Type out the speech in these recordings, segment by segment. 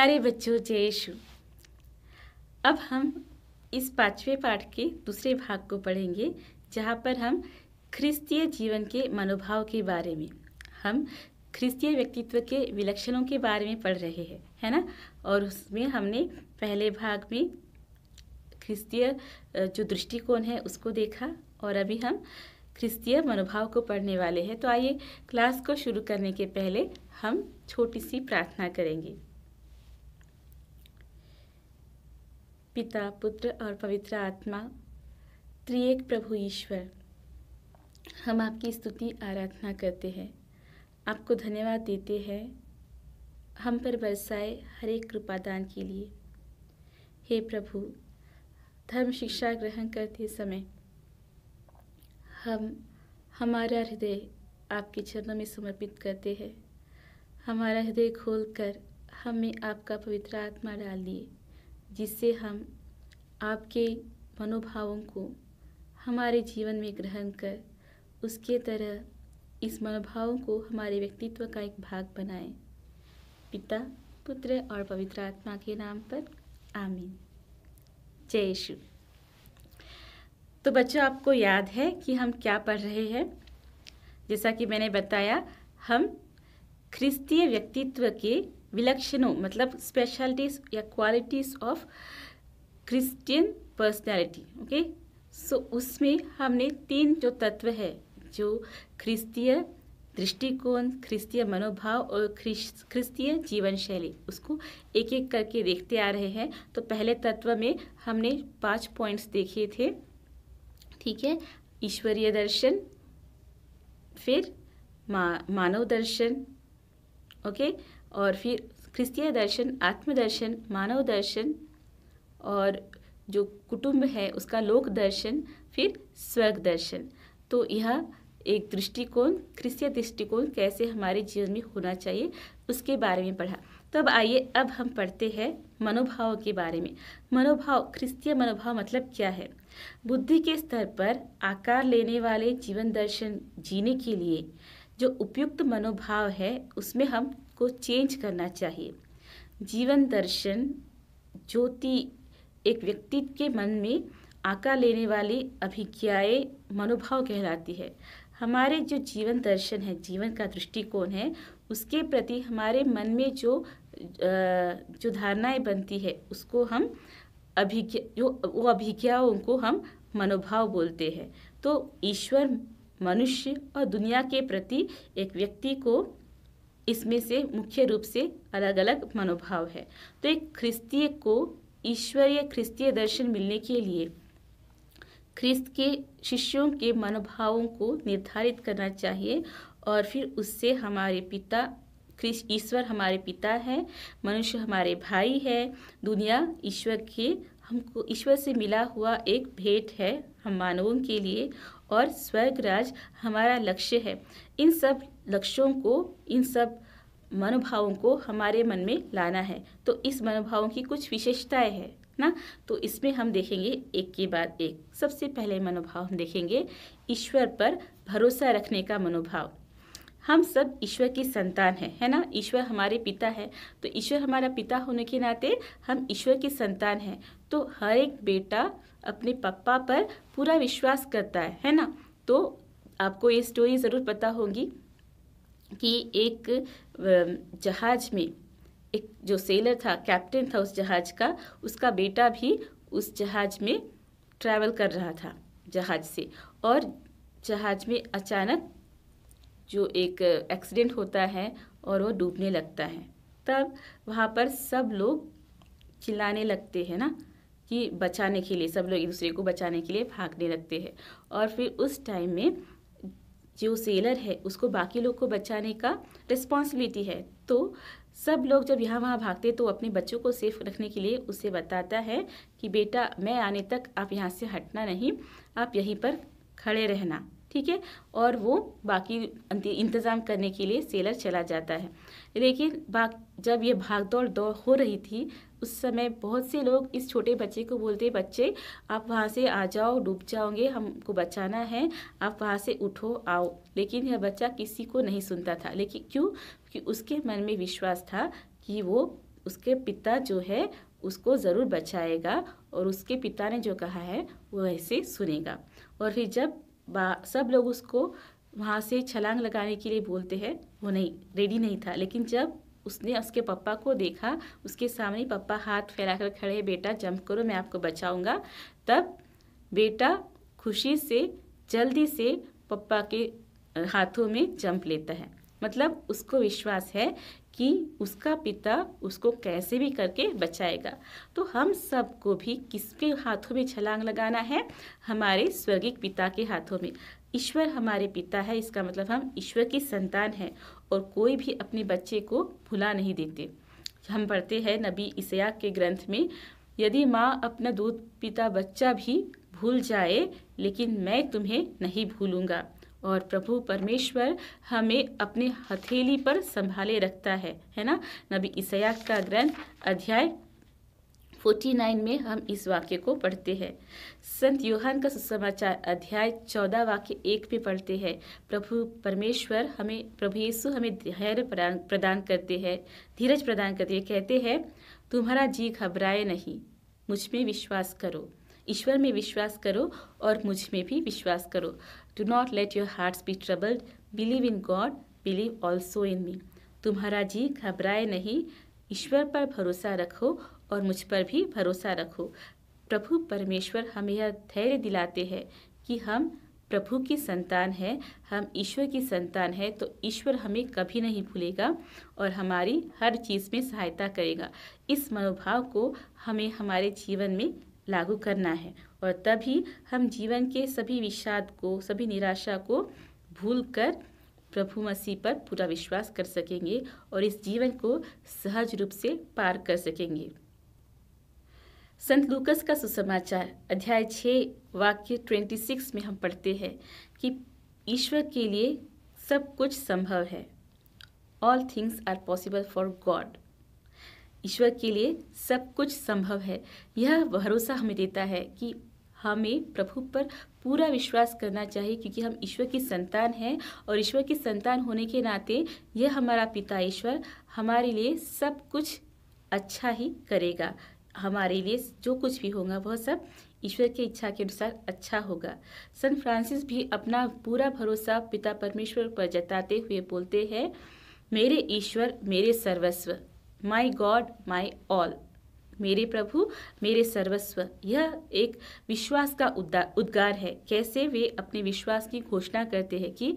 प्यारे बच्चों जय शु अब हम इस पांचवें पाठ के दूसरे भाग को पढ़ेंगे जहाँ पर हम ख्रिस्तीय जीवन के मनोभाव के बारे में हम ख्रिस्तीय व्यक्तित्व के विलक्षणों के बारे में पढ़ रहे हैं है ना और उसमें हमने पहले भाग में ख्रिस्तीय जो दृष्टिकोण है उसको देखा और अभी हम ख्रिस्तीय मनोभाव को पढ़ने वाले हैं तो आइए क्लास को शुरू करने के पहले हम छोटी सी प्रार्थना करेंगे पिता पुत्र और पवित्र आत्मा त्रिएक प्रभु ईश्वर हम आपकी स्तुति आराधना करते हैं आपको धन्यवाद देते हैं हम पर बरसाए हर एक कृपादान के लिए हे प्रभु धर्म शिक्षा ग्रहण करते समय हम हमारा हृदय आपके चरणों में समर्पित करते हैं हमारा हृदय खोल कर हमें आपका पवित्र आत्मा डाल दिए जिससे हम आपके मनोभावों को हमारे जीवन में ग्रहण कर उसके तरह इस मनोभावों को हमारे व्यक्तित्व का एक भाग बनाएं पिता पुत्र और पवित्र आत्मा के नाम पर आमीन जय शु तो बच्चों आपको याद है कि हम क्या पढ़ रहे हैं जैसा कि मैंने बताया हम ख्रिस्तीय व्यक्तित्व के विलक्षणों मतलब स्पेशलिटीज या qualities of Christian personality okay so उसमें हमने तीन जो तत्व है जो ख्रिस्तीय दृष्टिकोण ख्रिस्तीय मनोभाव और ख्रिस्तीय जीवन शैली उसको एक एक करके देखते आ रहे हैं तो पहले तत्व में हमने पांच पॉइंट्स देखे थे ठीक है ईश्वरीय दर्शन फिर मा, मानव दर्शन ओके और फिर क्रिस्तीय दर्शन आत्मदर्शन मानव दर्शन और जो कुटुंब है उसका लोक दर्शन फिर स्वर्ग दर्शन तो यह एक दृष्टिकोण क्रिस्तीय दृष्टिकोण कैसे हमारे जीवन में होना चाहिए उसके बारे में पढ़ा तब आइए अब हम पढ़ते हैं मनोभाव के बारे में मनोभाव क्रिस्तीय मनोभाव मतलब क्या है बुद्धि के स्तर पर आकार लेने वाले जीवन दर्शन जीने के लिए जो उपयुक्त मनोभाव है उसमें हम को चेंज करना चाहिए जीवन दर्शन ज्योति एक व्यक्ति के मन में आका लेने वाली अभिज्ञाएँ मनोभाव कहलाती है हमारे जो जीवन दर्शन है जीवन का दृष्टिकोण है उसके प्रति हमारे मन में जो जो धारणाएं बनती है उसको हम अभिज्ञा जो वो अभिज्ञाओं को हम मनोभाव बोलते हैं तो ईश्वर मनुष्य और दुनिया के प्रति एक व्यक्ति को इसमें से मुख्य रूप से अलग अलग मनोभाव है तो एक ख्रिस्तीय को ईश्वरीय ख्रिस्तीय दर्शन मिलने के लिए ख्रिस्त के शिष्यों के मनोभावों को निर्धारित करना चाहिए और फिर उससे हमारे पिता ईश्वर हमारे पिता है मनुष्य हमारे भाई है दुनिया ईश्वर के हमको ईश्वर से मिला हुआ एक भेंट है हम मानवों के लिए और स्वर्गराज हमारा लक्ष्य है इन सब लक्ष्यों को इन सब मनोभावों को हमारे मन में लाना है तो इस मनोभावों की कुछ विशेषताएं हैं ना तो इसमें हम देखेंगे एक के बाद एक सबसे पहले मनोभाव हम देखेंगे ईश्वर पर भरोसा रखने का मनोभाव हम सब ईश्वर की संतान है है ना ईश्वर हमारे पिता है तो ईश्वर हमारा पिता होने के नाते हम ईश्वर की संतान हैं तो हर एक बेटा अपने पापा पर पूरा विश्वास करता है है ना तो आपको ये स्टोरी ज़रूर पता होगी कि एक जहाज़ में एक जो सेलर था कैप्टन था उस जहाज़ का उसका बेटा भी उस जहाज़ में ट्रैवल कर रहा था जहाज़ से और जहाज़ में अचानक जो एक एक्सीडेंट होता है और वो डूबने लगता है तब वहाँ पर सब लोग चिल्लाने लगते हैं ना कि बचाने के लिए सब लोग एक दूसरे को बचाने के लिए भागने लगते हैं और फिर उस टाइम में जो सेलर है उसको बाकी लोग को बचाने का रिस्पॉन्सिबिलिटी है तो सब लोग जब यहाँ वहाँ भागते तो अपने बच्चों को सेफ रखने के लिए उसे बताता है कि बेटा मैं आने तक आप यहाँ से हटना नहीं आप यहीं पर खड़े रहना ठीक है और वो बाकी इंतज़ाम करने के लिए सेलर चला जाता है लेकिन भाग जब ये भाग दौड़ दौड़ हो रही थी उस समय बहुत से लोग इस छोटे बच्चे को बोलते बच्चे आप वहाँ से आ जाओ डूब जाओगे हमको बचाना है आप वहाँ से उठो आओ लेकिन यह बच्चा किसी को नहीं सुनता था लेकिन क्यों क्योंकि उसके मन में विश्वास था कि वो उसके पिता जो है उसको ज़रूर बचाएगा और उसके पिता ने जो कहा है वो ऐसे सुनेगा और फिर जब सब लोग उसको वहाँ से छलांग लगाने के लिए बोलते हैं वो नहीं रेडी नहीं था लेकिन जब उसने उसके पापा को देखा उसके सामने पापा हाथ फैलाकर खड़े बेटा जंप करो मैं आपको बचाऊंगा तब बेटा खुशी से जल्दी से पप्पा के हाथों में जंप लेता है मतलब उसको विश्वास है कि उसका पिता उसको कैसे भी करके बचाएगा तो हम सबको भी किसके हाथों में छलांग लगाना है हमारे स्वर्गिक पिता के हाथों में ईश्वर हमारे पिता है इसका मतलब हम ईश्वर की संतान हैं और कोई भी अपने बच्चे को भुला नहीं देते हम पढ़ते हैं नबी इसया के ग्रंथ में यदि माँ अपना दूध पिता बच्चा भी भूल जाए लेकिन मैं तुम्हें नहीं भूलूँगा और प्रभु परमेश्वर हमें अपने हथेली पर संभाले रखता है है ना नबी ईसया का ग्रंथ अध्याय 49 में हम इस वाक्य को पढ़ते हैं संत योहान का सुसमाचार अध्याय 14 वाक्य एक में पढ़ते हैं प्रभु परमेश्वर हमें प्रभु यीशु हमें धैर्य प्रदान करते हैं धीरज प्रदान करते हैं कहते हैं तुम्हारा जी घबराए नहीं मुझ में विश्वास करो ईश्वर में विश्वास करो और मुझ में भी विश्वास करो do not let your hearts be troubled believe in God believe also in me तुम्हारा जी घबराए नहीं ईश्वर पर भरोसा रखो और मुझ पर भी भरोसा रखो प्रभु परमेश्वर हमें यह धैर्य दिलाते हैं कि हम प्रभु की संतान है हम ईश्वर की संतान है तो ईश्वर हमें कभी नहीं भूलेगा और हमारी हर चीज़ में सहायता करेगा इस मनोभाव को हमें हमारे जीवन में लागू करना है और तभी हम जीवन के सभी विषाद को सभी निराशा को भूल कर प्रभु मसीह पर पूरा विश्वास कर सकेंगे और इस जीवन को सहज रूप से पार कर सकेंगे संत लूकस का सुसमाचार अध्याय छः वाक्य ट्वेंटी सिक्स में हम पढ़ते हैं कि ईश्वर के लिए सब कुछ संभव है all things are possible for God ईश्वर के लिए सब कुछ संभव है यह भरोसा हमें देता है कि हमें प्रभु पर पूरा विश्वास करना चाहिए क्योंकि हम ईश्वर की संतान हैं और ईश्वर की संतान होने के नाते यह हमारा पिता ईश्वर हमारे लिए सब कुछ अच्छा ही करेगा हमारे लिए जो कुछ भी होगा वह सब ईश्वर की इच्छा के अनुसार अच्छा होगा सन फ्रांसिस भी अपना पूरा भरोसा पिता परमेश्वर पर जताते हुए बोलते हैं मेरे ईश्वर मेरे सर्वस्व माय गॉड माय ऑल मेरे प्रभु मेरे सर्वस्व यह एक विश्वास का उद्गार है कैसे वे अपने विश्वास की घोषणा करते हैं कि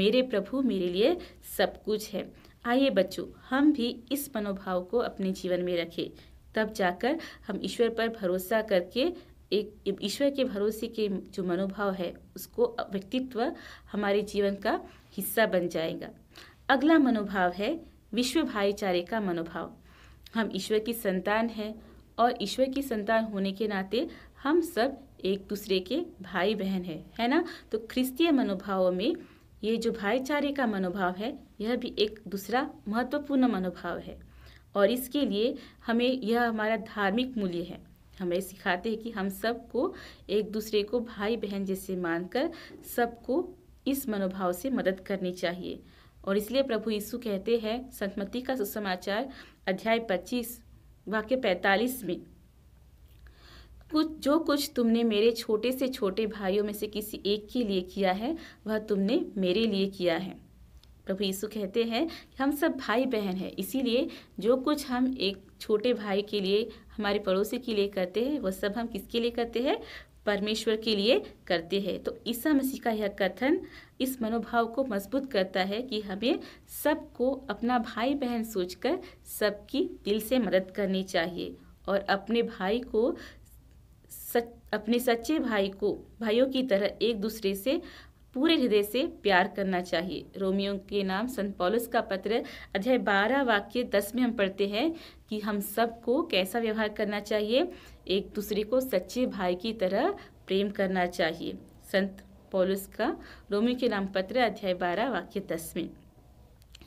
मेरे प्रभु मेरे लिए सब कुछ है आइए बच्चों हम भी इस मनोभाव को अपने जीवन में रखें तब जाकर हम ईश्वर पर भरोसा करके एक ईश्वर के भरोसे के जो मनोभाव है उसको व्यक्तित्व हमारे जीवन का हिस्सा बन जाएगा अगला मनोभाव है विश्व भाईचारे का मनोभाव हम ईश्वर की संतान हैं और ईश्वर की संतान होने के नाते हम सब एक दूसरे के भाई बहन हैं है ना तो ख्रिस्तीय मनोभावों में ये जो भाईचारे का मनोभाव है यह भी एक दूसरा महत्वपूर्ण मनोभाव है और इसके लिए हमें यह हमारा धार्मिक मूल्य है हमें सिखाते हैं कि हम सबको एक दूसरे को भाई बहन जैसे मानकर सबको इस मनोभाव से मदद करनी चाहिए और इसलिए प्रभु यीशु कहते हैं संतमती का सुसमाचार अध्याय 25 वाक्य 45 में कुछ जो कुछ तुमने मेरे छोटे से छोटे भाइयों में से किसी एक के लिए किया है वह तुमने मेरे लिए किया है प्रभु यीशु कहते हैं कि हम सब भाई बहन हैं इसीलिए जो कुछ हम एक छोटे भाई के लिए हमारे पड़ोसी के लिए करते हैं वह सब हम किसके लिए करते हैं परमेश्वर के लिए करते हैं तो ईसा मसीह का यह कथन इस मनोभाव को मजबूत करता है कि हमें सबको अपना भाई बहन सोचकर सबकी दिल से मदद करनी चाहिए और अपने भाई को सच अपने सच्चे भाई को भाइयों की तरह एक दूसरे से पूरे हृदय से प्यार करना चाहिए रोमियो के नाम संत पॉलस का पत्र अध्याय बारह वाक्य दस में हम पढ़ते हैं कि हम सबको कैसा व्यवहार करना चाहिए एक दूसरे को सच्चे भाई की तरह प्रेम करना चाहिए संत पोलिस का रोमी के नाम पत्र अध्याय बारह वाक्य दस में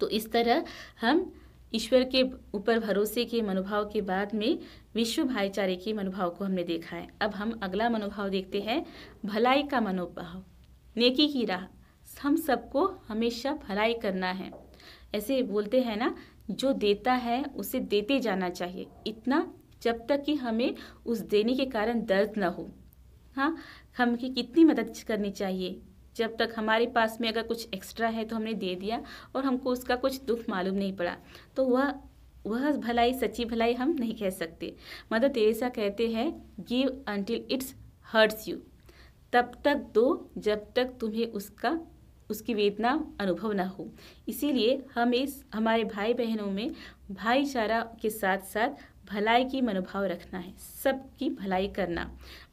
तो इस तरह हम ईश्वर के ऊपर भरोसे के मनोभाव के बाद में विश्व भाईचारे के मनोभाव को हमने देखा है अब हम अगला मनोभाव देखते हैं भलाई का मनोभाव नेकी की राह हम सबको हमेशा भलाई करना है ऐसे बोलते हैं ना जो देता है उसे देते जाना चाहिए इतना जब तक कि हमें उस देने के कारण दर्द ना हो हाँ की कितनी मदद करनी चाहिए जब तक हमारे पास में अगर कुछ एक्स्ट्रा है तो हमने दे दिया और हमको उसका कुछ दुख मालूम नहीं पड़ा तो वह वह भलाई सच्ची भलाई हम नहीं कह सकते मदर तेरेसा कहते हैं give until it's hurts you तब तक दो जब तक तुम्हें उसका उसकी वेदना अनुभव ना हो इसीलिए हम इस हमारे भाई बहनों में भाईचारा के साथ साथ भलाई की मनोभाव रखना है सबकी भलाई करना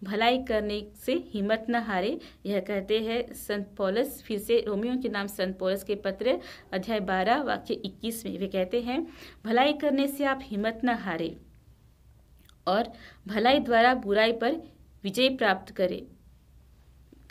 भलाई करने से हिम्मत न हारे यह कहते हैं संत पोलस फिर से रोमियो के नाम संत पोलस के पत्र अध्याय बारह वाक्य इक्कीस में वे कहते हैं भलाई करने से आप हिम्मत न हारे और भलाई द्वारा बुराई पर विजय प्राप्त करें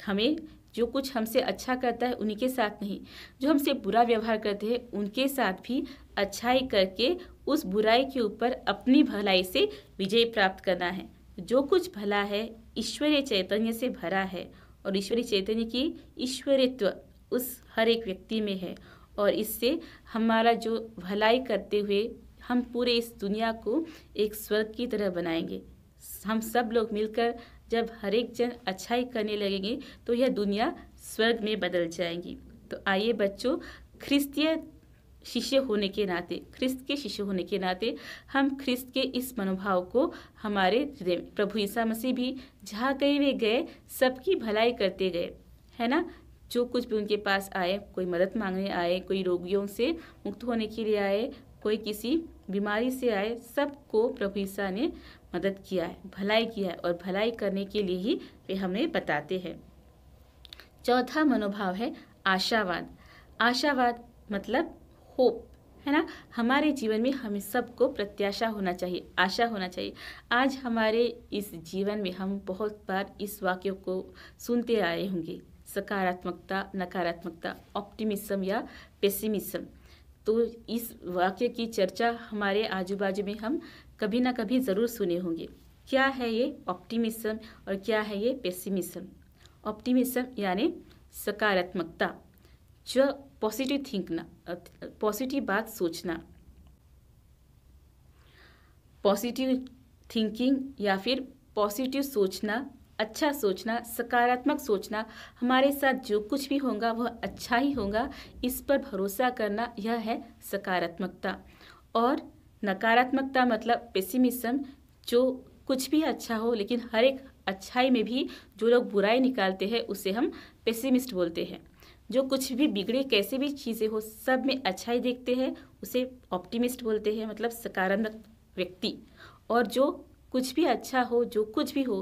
हमें जो कुछ हमसे अच्छा करता है उनके साथ नहीं जो हमसे बुरा व्यवहार करते हैं उनके साथ भी अच्छाई करके उस बुराई के ऊपर अपनी भलाई से विजय प्राप्त करना है जो कुछ भला है ईश्वरीय चैतन्य से भरा है और ईश्वरीय चैतन्य की ईश्वरित्व उस हर एक व्यक्ति में है और इससे हमारा जो भलाई करते हुए हम पूरे इस दुनिया को एक स्वर्ग की तरह बनाएंगे हम सब लोग मिलकर जब हर एक जन अच्छाई करने लगेंगे तो यह दुनिया स्वर्ग में बदल जाएगी तो आइए बच्चों ख्रिस्तीय शिष्य होने के नाते ख्रिस्त के शिष्य होने के नाते हम ख्रिस्त के इस मनोभाव को हमारे हृदय में प्रभु ईसा मसीह भी जहाँ कहीं वे गए सबकी भलाई करते गए है ना जो कुछ भी उनके पास आए कोई मदद मांगने आए कोई रोगियों से मुक्त होने के लिए आए कोई किसी बीमारी से आए सबको प्रभु ईसा ने मदद किया है भलाई किया है और भलाई करने के लिए ही वे हमें बताते हैं चौथा मनोभाव है आशावाद आशावाद मतलब होप है ना हमारे जीवन में हमें सबको प्रत्याशा होना चाहिए आशा होना चाहिए आज हमारे इस जीवन में हम बहुत बार इस वाक्यों को सुनते आए होंगे सकारात्मकता नकारात्मकता ऑप्टिमिज्म या पेसिमिज्म तो इस वाक्य की चर्चा हमारे आजू बाजू में हम कभी ना कभी ज़रूर सुने होंगे क्या है ये ऑप्टिमिज्म और क्या है ये पेसिमिज्म ऑप्टिमिज्म यानी सकारात्मकता जो पॉजिटिव थिंकना पॉजिटिव बात सोचना पॉजिटिव थिंकिंग या फिर पॉजिटिव सोचना अच्छा सोचना सकारात्मक सोचना हमारे साथ जो कुछ भी होगा वह अच्छा ही होगा इस पर भरोसा करना यह है सकारात्मकता और नकारात्मकता मतलब पेसिमिज्म जो कुछ भी अच्छा हो लेकिन हर एक अच्छाई में भी जो लोग बुराई निकालते हैं उसे हम पेसिमिस्ट बोलते हैं जो कुछ भी बिगड़े कैसे भी चीज़ें हो सब में अच्छाई देखते हैं उसे ऑप्टिमिस्ट बोलते हैं मतलब सकारात्मक व्यक्ति और जो कुछ भी अच्छा हो जो कुछ भी हो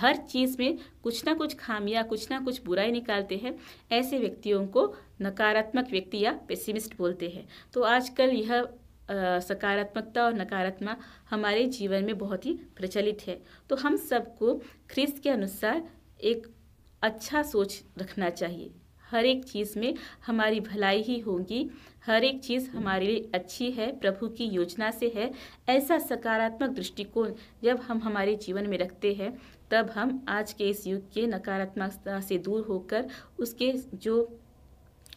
हर चीज़ में कुछ ना कुछ खामियां कुछ ना कुछ बुराई निकालते हैं ऐसे व्यक्तियों को नकारात्मक व्यक्ति या पेसिमिस्ट बोलते हैं तो आजकल यह सकारात्मकता और नकारात्मक हमारे जीवन में बहुत ही प्रचलित है तो हम सबको ख्रिस्त के अनुसार एक अच्छा सोच रखना चाहिए हर एक चीज़ में हमारी भलाई ही होगी हर एक चीज़ हमारे लिए अच्छी है प्रभु की योजना से है ऐसा सकारात्मक दृष्टिकोण जब हम हमारे जीवन में रखते हैं तब हम आज के इस युग के नकारात्मकता से दूर होकर उसके जो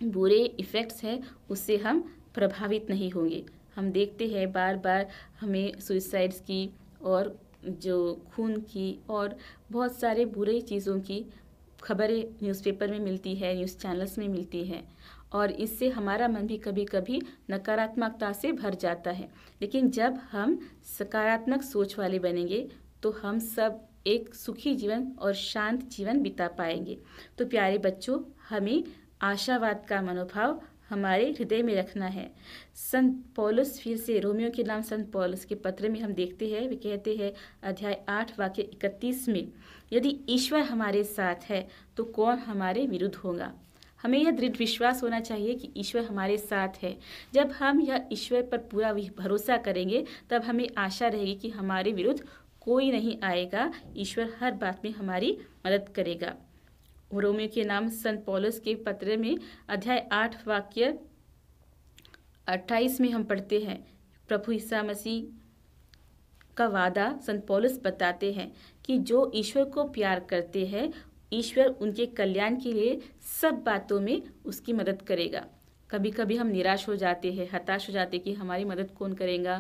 बुरे इफ़ेक्ट्स हैं उससे हम प्रभावित नहीं होंगे हम देखते हैं बार बार हमें सुइसाइड्स की और जो खून की और बहुत सारे बुरे चीज़ों की खबरें न्यूज़पेपर में मिलती है न्यूज़ चैनल्स में मिलती है और इससे हमारा मन भी कभी कभी नकारात्मकता से भर जाता है लेकिन जब हम सकारात्मक सोच वाले बनेंगे तो हम सब एक सुखी जीवन और शांत जीवन बिता पाएंगे तो प्यारे बच्चों हमें आशावाद का मनोभाव हमारे हृदय में रखना है संत पॉलस फिर से रोमियो के नाम संत पॉलस के पत्र में हम देखते हैं वे कहते हैं अध्याय आठ वाक्य इकतीस में यदि ईश्वर हमारे साथ है तो कौन हमारे विरुद्ध होगा हमें यह दृढ़ विश्वास होना चाहिए कि ईश्वर हमारे साथ है जब हम यह ईश्वर पर पूरा भरोसा करेंगे तब हमें आशा रहेगी कि हमारे विरुद्ध कोई नहीं आएगा ईश्वर हर बात में हमारी मदद करेगा रोमियो के नाम संत पॉलस के पत्र में अध्याय आठ वाक्य अट्ठाईस में हम पढ़ते हैं प्रभु ईसा मसीह का वादा संत पॉलस बताते हैं कि जो ईश्वर को प्यार करते हैं ईश्वर उनके कल्याण के लिए सब बातों में उसकी मदद करेगा कभी कभी हम निराश हो जाते हैं हताश हो जाते हैं कि हमारी मदद कौन करेगा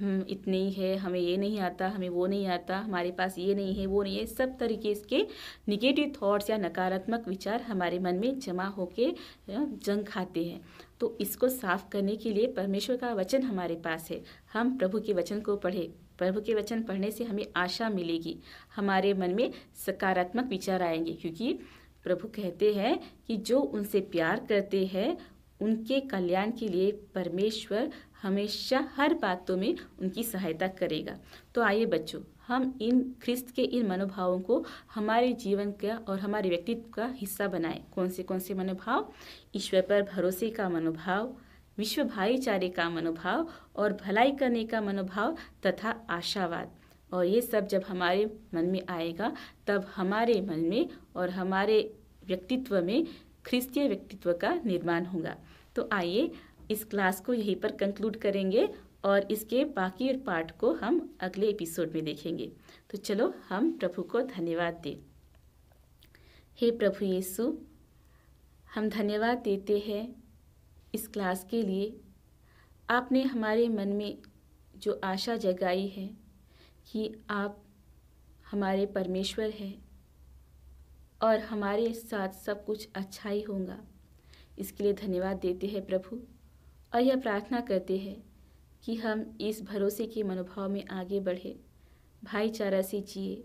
हम्म, इतनी है हमें ये नहीं आता हमें वो नहीं आता हमारे पास ये नहीं है वो नहीं है सब तरीके इसके निगेटिव थॉट्स या नकारात्मक विचार हमारे मन में जमा के जंग खाते हैं तो इसको साफ करने के लिए परमेश्वर का वचन हमारे पास है हम प्रभु के वचन को पढ़ें प्रभु के वचन पढ़ने से हमें आशा मिलेगी हमारे मन में सकारात्मक विचार आएंगे क्योंकि प्रभु कहते हैं कि जो उनसे प्यार करते हैं उनके कल्याण के लिए परमेश्वर हमेशा हर बातों में उनकी सहायता करेगा तो आइए बच्चों हम इन ख्रिस्त के इन मनोभावों को हमारे जीवन का और हमारे व्यक्तित्व का हिस्सा बनाएं कौन से कौन से मनोभाव ईश्वर पर भरोसे का मनोभाव विश्व भाईचारे का मनोभाव और भलाई करने का मनोभाव तथा आशावाद और ये सब जब हमारे मन में आएगा तब हमारे मन में और हमारे व्यक्तित्व में ख्रिस्तीय व्यक्तित्व का निर्माण होगा तो आइए इस क्लास को यहीं पर कंक्लूड करेंगे और इसके बाकी पार्ट को हम अगले एपिसोड में देखेंगे तो चलो हम प्रभु को धन्यवाद दें हे प्रभु यीशु हम धन्यवाद देते हैं इस क्लास के लिए आपने हमारे मन में जो आशा जगाई है कि आप हमारे परमेश्वर हैं और हमारे साथ सब कुछ अच्छा ही होगा इसके लिए धन्यवाद देते हैं प्रभु और यह प्रार्थना करते हैं कि हम इस भरोसे के मनोभाव में आगे बढ़े भाईचारा से जिए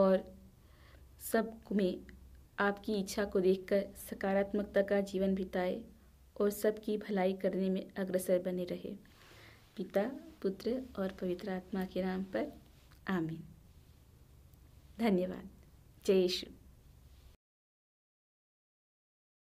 और सब में आपकी इच्छा को देखकर सकारात्मकता का जीवन बिताए और सबकी भलाई करने में अग्रसर बने रहे पिता पुत्र और पवित्र आत्मा के नाम पर आमीन धन्यवाद 这也是。